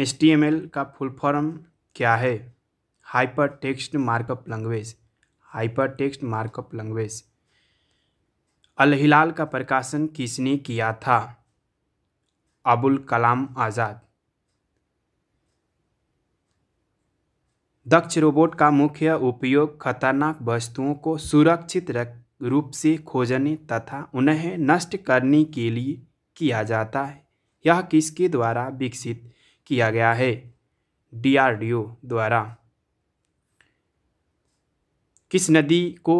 H का full form क्या है hyper text markup language hyper text markup language Al Hilal का प्रकाशन किसने किया था अबुल कलाम आज़ाद दक्ष रोबोट का मुख्य उपयोग खतरनाक वस्तुओं को सुरक्षित रूप से खोजने तथा उन्हें नष्ट करने के लिए किया जाता है यह किसके द्वारा विकसित किया गया है डीआरडीओ द्वारा किस नदी को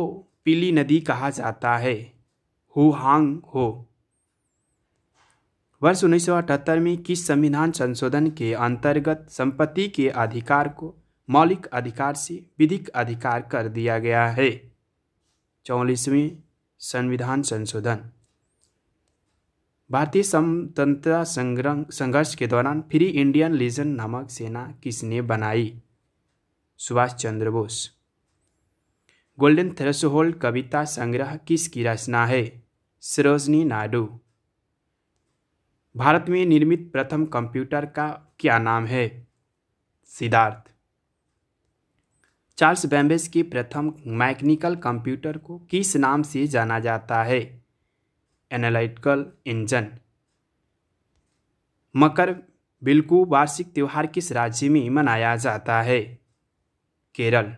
पीली नदी कहा जाता है हुहांग हो वर्ष उन्नीस में किस संविधान संशोधन के अंतर्गत संपत्ति के अधिकार को मौलिक अधिकार से विधिक अधिकार कर दिया गया है चौलीसवें संविधान संशोधन भारतीय स्वतंत्रता संग्रह संघर्ष के दौरान फ्री इंडियन लीजन नामक सेना किसने बनाई सुभाष चंद्र बोस गोल्डन थ्रेशहोल्ड कविता संग्रह किसकी रचना है सरोजनी नायडू भारत में निर्मित प्रथम कंप्यूटर का क्या नाम है सिद्धार्थ चार्ल्स बैम्बेस के प्रथम मैकेनिकल कंप्यूटर को किस नाम से जाना जाता है एनालिटिकल इंजन मकर बिल्कुल वार्षिक त्यौहार किस राज्य में मनाया जाता है केरल